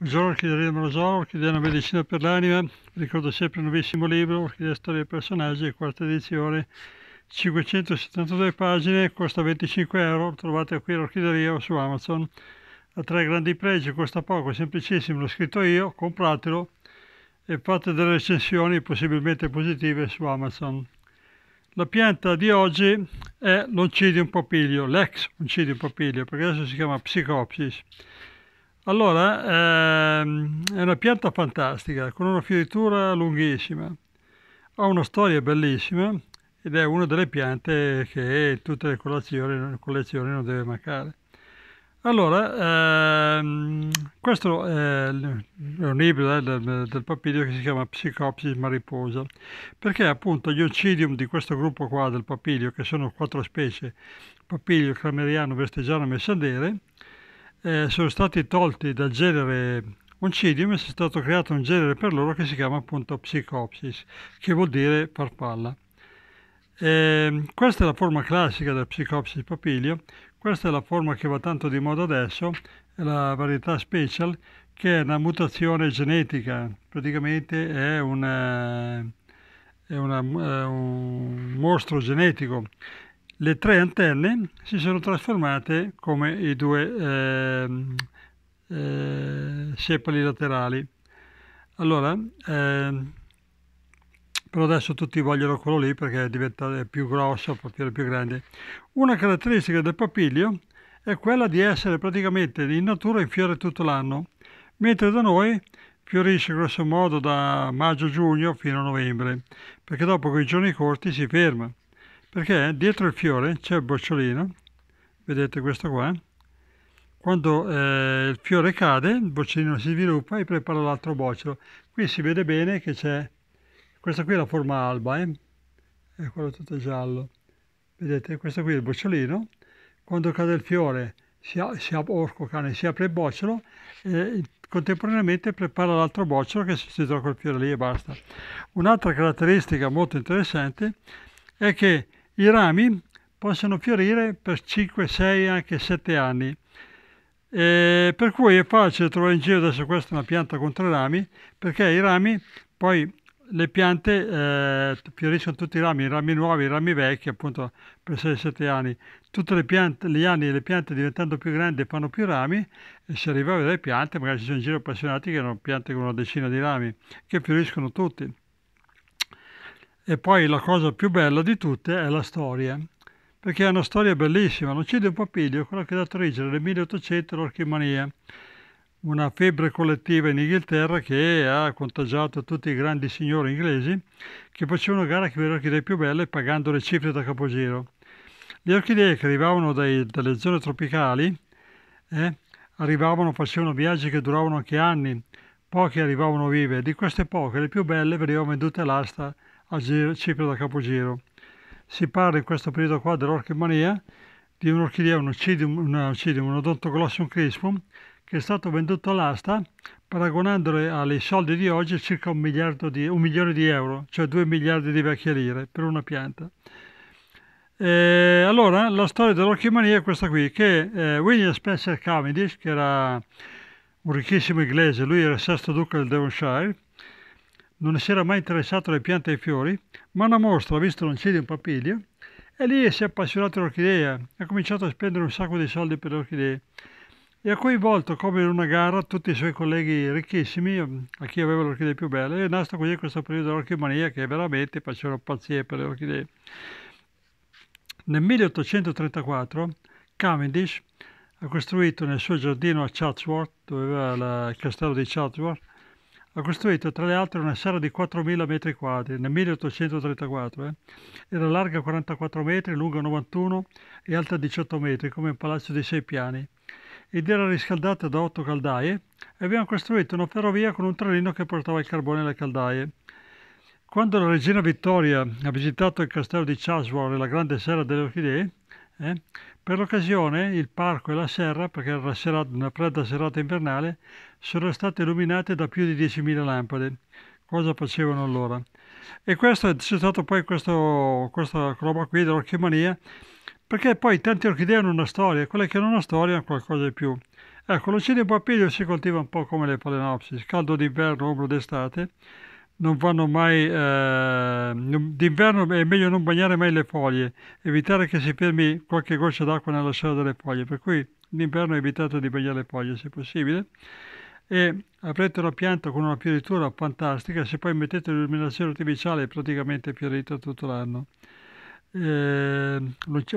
Buongiorno orchidea del Brasolo, orchidea una medicina per l'anima, ricordo sempre il nuovissimo libro, orchidea storia dei personaggi, quarta edizione, 572 pagine, costa 25 euro, trovate qui all'orchideria o su Amazon. Ha tre grandi pregi, costa poco, è semplicissimo, l'ho scritto io, compratelo e fate delle recensioni possibilmente positive su Amazon. La pianta di oggi è l'Oncidium papilio, l'ex Oncidium papilio, perché adesso si chiama psicopsis. Allora, ehm, è una pianta fantastica, con una fioritura lunghissima, ha una storia bellissima ed è una delle piante che in tutte le collezioni, collezioni non deve mancare. Allora, ehm, questo è un libro eh, del, del papidio che si chiama Psicopsis mariposa, perché appunto gli oncidium di questo gruppo qua del papidio, che sono quattro specie, papidio, crameriano, vestigiano e messandere, eh, sono stati tolti dal genere Oncidium e si è stato creato un genere per loro che si chiama appunto Psicopsis, che vuol dire farfalla. E ehm, questa è la forma classica del Psicopsis papilio, questa è la forma che va tanto di moda adesso, è la varietà special, che è una mutazione genetica, praticamente è, una, eh, è una, eh, un mostro genetico le tre antenne si sono trasformate come i due ehm, eh, eh, sepali laterali. Allora, eh, però adesso tutti vogliono quello lì perché diventa più grosso, portiere più grande. Una caratteristica del papilio è quella di essere praticamente in natura in fiore tutto l'anno, mentre da noi fiorisce grossomodo da maggio-giugno fino a novembre, perché dopo quei giorni corti si ferma perché dietro il fiore c'è il bocciolino, vedete questo qua, quando eh, il fiore cade il bocciolino si sviluppa e prepara l'altro bocciolo. Qui si vede bene che c'è, questa qui è la forma alba, eh? è quello tutto giallo, vedete questo qui è il bocciolino, quando cade il fiore si, si, orco, cane, si apre il bocciolo e contemporaneamente prepara l'altro bocciolo che si, si trova col fiore lì e basta. Un'altra caratteristica molto interessante è che i rami possono fiorire per 5, 6, anche 7 anni. Eh, per cui è facile trovare in giro adesso questa è una pianta contro rami perché i rami poi le piante eh, fioriscono tutti i rami, i rami nuovi, i rami vecchi, appunto per 6-7 anni. Tutti gli anni le piante diventando più grandi fanno più rami e si arriva a vedere piante, magari ci sono in giro appassionati che hanno piante con una decina di rami, che fioriscono tutti. E poi la cosa più bella di tutte è la storia, perché è una storia bellissima. L'uccide un papiglio, quello che è dato origine nel 1800 l'Orchimania, una febbre collettiva in Inghilterra che ha contagiato tutti i grandi signori inglesi che facevano gara a chi aveva le orchidee più belle pagando le cifre da capogiro. Le orchidee che arrivavano dai, dalle zone tropicali eh, arrivavano, facevano viaggi che duravano anche anni, poche arrivavano vive, di queste poche le più belle venivano vendute all'asta a giro, cipria da capogiro. Si parla in questo periodo qua dell'orchimania di un'orchidea, un oncidium, un, oncidium, un odontoglossum crispum, che è stato venduto all'asta paragonandole ai soldi di oggi circa un, di, un milione di euro, cioè 2 miliardi di vecchie lire per una pianta. E allora, la storia dell'orchimania è questa qui, che eh, William Spencer Cavendish, che era un ricchissimo inglese, lui era il sesto duca del Devonshire, non si era mai interessato alle piante e ai fiori, ma una mostra ha visto l'oncidio in papilio e lì si è appassionato all'orchidea, ha cominciato a spendere un sacco di soldi per le orchidee e ha coinvolto come in una gara tutti i suoi colleghi ricchissimi, a chi aveva le orchidee più belle, è nato così questo periodo dell'orchimania che veramente facevano pazzie per le orchidee. Nel 1834 Cavendish ha costruito nel suo giardino a Chatsworth, dove aveva il castello di Chatsworth, ha costruito tra le altre una serra di 4.000 metri quadri nel 1834. Eh? Era larga 44 metri, lunga 91 e alta 18 metri, come un palazzo di sei piani, ed era riscaldata da otto caldaie e abbiamo costruito una ferrovia con un trenino che portava il carbone alle caldaie. Quando la regina Vittoria ha visitato il castello di Chatsworth e la grande serra delle orchidee, eh? Per l'occasione il parco e la serra, perché era serata, una fredda serata invernale, sono state illuminate da più di 10.000 lampade, cosa facevano allora. E questo c'è stato poi questo, questa roba qui dell'orchimania, perché poi tante orchidee hanno una storia, quelle che hanno una storia hanno qualcosa di più. Ecco, l'ocine papilio si coltiva un po' come le palenopsi, caldo d'inverno, ombro d'estate, non vanno mai, eh, d'inverno è meglio non bagnare mai le foglie, evitare che si fermi qualche goccia d'acqua nella sola delle foglie, per cui d'inverno evitate di bagnare le foglie se possibile e avrete una pianta con una fioritura fantastica se poi mettete l'illuminazione artificiale è praticamente fiorita tutto l'anno. Eh,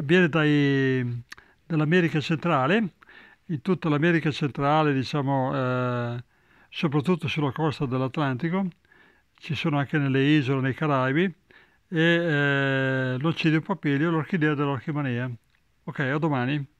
viene dai, dall'America centrale, in tutta l'America centrale, diciamo, eh, soprattutto sulla costa dell'Atlantico, ci sono anche nelle isole, nei Caraibi, e eh, l'oncidio papilio, l'orchidea dell'orchimania. Ok, a domani.